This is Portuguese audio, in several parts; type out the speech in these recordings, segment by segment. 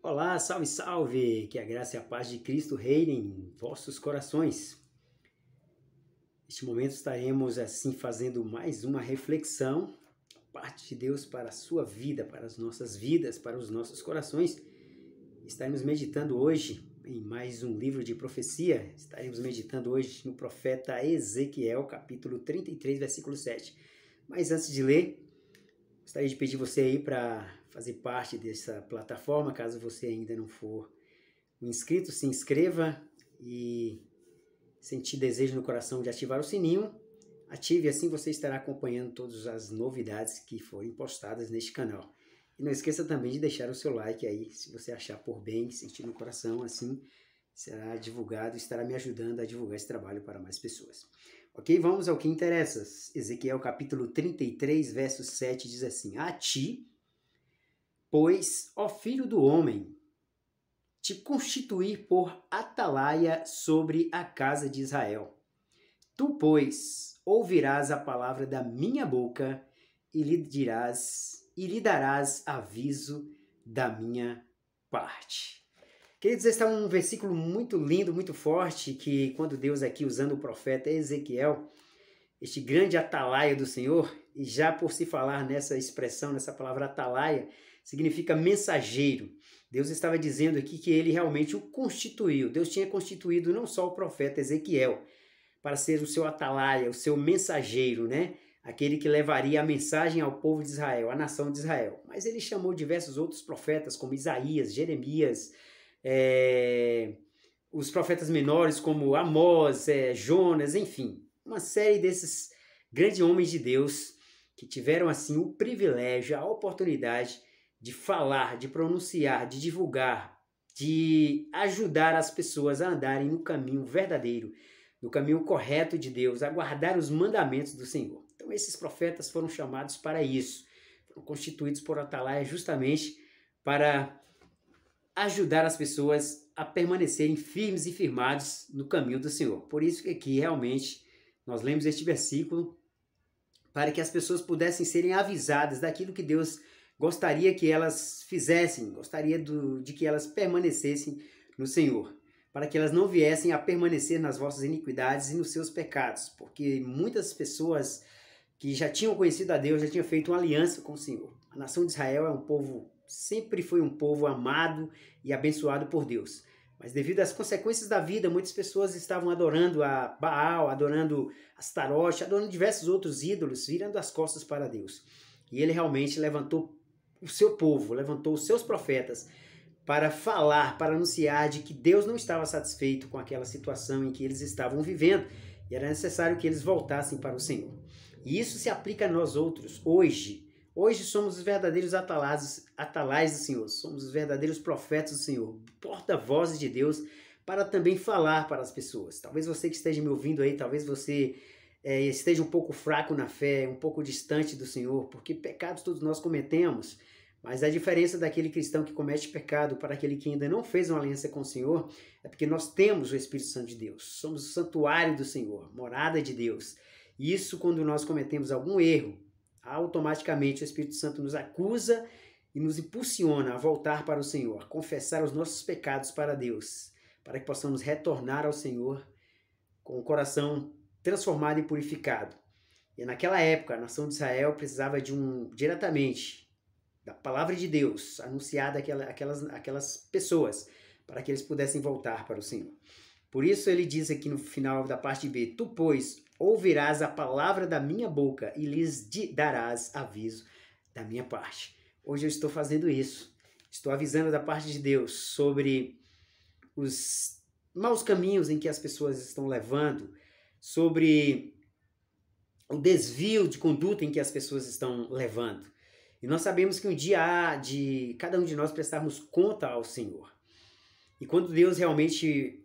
Olá, salve, salve! Que a graça e a paz de Cristo reinem em vossos corações. Neste momento estaremos assim fazendo mais uma reflexão, parte de Deus para a sua vida, para as nossas vidas, para os nossos corações. Estaremos meditando hoje em mais um livro de profecia. Estaremos meditando hoje no profeta Ezequiel, capítulo 33, versículo 7. Mas antes de ler, gostaria de pedir você aí para fazer parte dessa plataforma, caso você ainda não for inscrito, se inscreva e sentir desejo no coração de ativar o sininho, ative, assim você estará acompanhando todas as novidades que forem postadas neste canal. E não esqueça também de deixar o seu like aí, se você achar por bem, sentir no coração, assim será divulgado, estará me ajudando a divulgar esse trabalho para mais pessoas. Ok, vamos ao que interessa. Ezequiel capítulo 33, verso 7 diz assim: A ti, Pois, ó filho do homem, te constituir por atalaia sobre a casa de Israel. Tu, pois, ouvirás a palavra da minha boca e lhe dirás e lhe darás aviso da minha parte. Queridos, esse é um versículo muito lindo, muito forte, que quando Deus aqui usando o profeta Ezequiel, este grande atalaia do Senhor, e já por se falar nessa expressão, nessa palavra atalaia, significa mensageiro. Deus estava dizendo aqui que ele realmente o constituiu. Deus tinha constituído não só o profeta Ezequiel para ser o seu atalaia, o seu mensageiro, né? Aquele que levaria a mensagem ao povo de Israel, à nação de Israel. Mas ele chamou diversos outros profetas, como Isaías, Jeremias, é... os profetas menores, como Amós, é... Jonas, enfim uma série desses grandes homens de Deus que tiveram assim o privilégio, a oportunidade de falar, de pronunciar, de divulgar, de ajudar as pessoas a andarem no caminho verdadeiro, no caminho correto de Deus, a guardar os mandamentos do Senhor. Então esses profetas foram chamados para isso, foram constituídos por Atalaia justamente para ajudar as pessoas a permanecerem firmes e firmados no caminho do Senhor. Por isso que aqui realmente nós lemos este versículo para que as pessoas pudessem serem avisadas daquilo que Deus gostaria que elas fizessem, gostaria do, de que elas permanecessem no Senhor, para que elas não viessem a permanecer nas vossas iniquidades e nos seus pecados, porque muitas pessoas que já tinham conhecido a Deus, já tinham feito uma aliança com o Senhor. A nação de Israel é um povo, sempre foi um povo amado e abençoado por Deus. Mas devido às consequências da vida, muitas pessoas estavam adorando a Baal, adorando Astaroth, adorando diversos outros ídolos, virando as costas para Deus. E ele realmente levantou o seu povo, levantou os seus profetas para falar, para anunciar de que Deus não estava satisfeito com aquela situação em que eles estavam vivendo e era necessário que eles voltassem para o Senhor. E isso se aplica a nós outros hoje, Hoje somos os verdadeiros atalás, atalais do Senhor, somos os verdadeiros profetas do Senhor, porta-vozes de Deus para também falar para as pessoas. Talvez você que esteja me ouvindo aí, talvez você é, esteja um pouco fraco na fé, um pouco distante do Senhor, porque pecados todos nós cometemos. Mas a diferença daquele cristão que comete pecado para aquele que ainda não fez uma aliança com o Senhor é porque nós temos o Espírito Santo de Deus, somos o santuário do Senhor, morada de Deus. Isso quando nós cometemos algum erro, automaticamente o Espírito Santo nos acusa e nos impulsiona a voltar para o Senhor, confessar os nossos pecados para Deus, para que possamos retornar ao Senhor com o coração transformado e purificado. E naquela época, a nação de Israel precisava de um diretamente da palavra de Deus anunciada àquelas, àquelas pessoas, para que eles pudessem voltar para o Senhor. Por isso ele diz aqui no final da parte B: Tu, pois, ouvirás a palavra da minha boca e lhes darás aviso da minha parte. Hoje eu estou fazendo isso. Estou avisando da parte de Deus sobre os maus caminhos em que as pessoas estão levando, sobre o desvio de conduta em que as pessoas estão levando. E nós sabemos que um dia há de cada um de nós prestarmos conta ao Senhor. E quando Deus realmente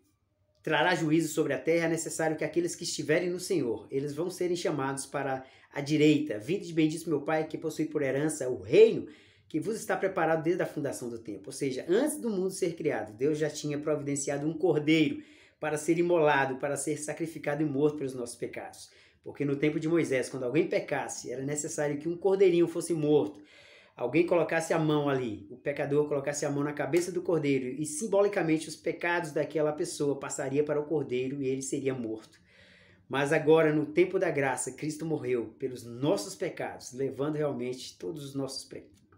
trará juízo sobre a terra, é necessário que aqueles que estiverem no Senhor, eles vão serem chamados para a direita. Vinde de bendito meu Pai, que possui por herança o reino que vos está preparado desde a fundação do tempo. Ou seja, antes do mundo ser criado, Deus já tinha providenciado um cordeiro para ser imolado, para ser sacrificado e morto pelos nossos pecados. Porque no tempo de Moisés, quando alguém pecasse, era necessário que um cordeirinho fosse morto alguém colocasse a mão ali, o pecador colocasse a mão na cabeça do cordeiro e simbolicamente os pecados daquela pessoa passaria para o cordeiro e ele seria morto. Mas agora, no tempo da graça, Cristo morreu pelos nossos pecados, levando realmente todos os nossos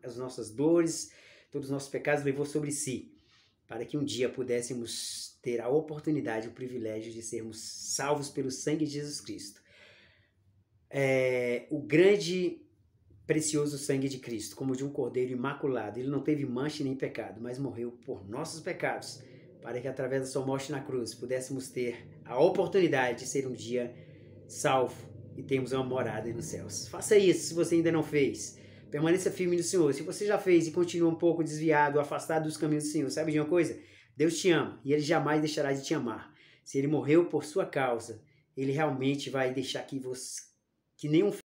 as nossas dores, todos os nossos pecados levou sobre si, para que um dia pudéssemos ter a oportunidade, o privilégio de sermos salvos pelo sangue de Jesus Cristo. É, o grande precioso sangue de Cristo, como de um cordeiro imaculado. Ele não teve mancha nem pecado, mas morreu por nossos pecados, para que através da sua morte na cruz pudéssemos ter a oportunidade de ser um dia salvo e termos uma morada nos céus. Faça isso se você ainda não fez. Permaneça firme no Senhor. Se você já fez e continua um pouco desviado, afastado dos caminhos do Senhor, sabe de uma coisa? Deus te ama e ele jamais deixará de te amar. Se ele morreu por sua causa, ele realmente vai deixar que você que nenhum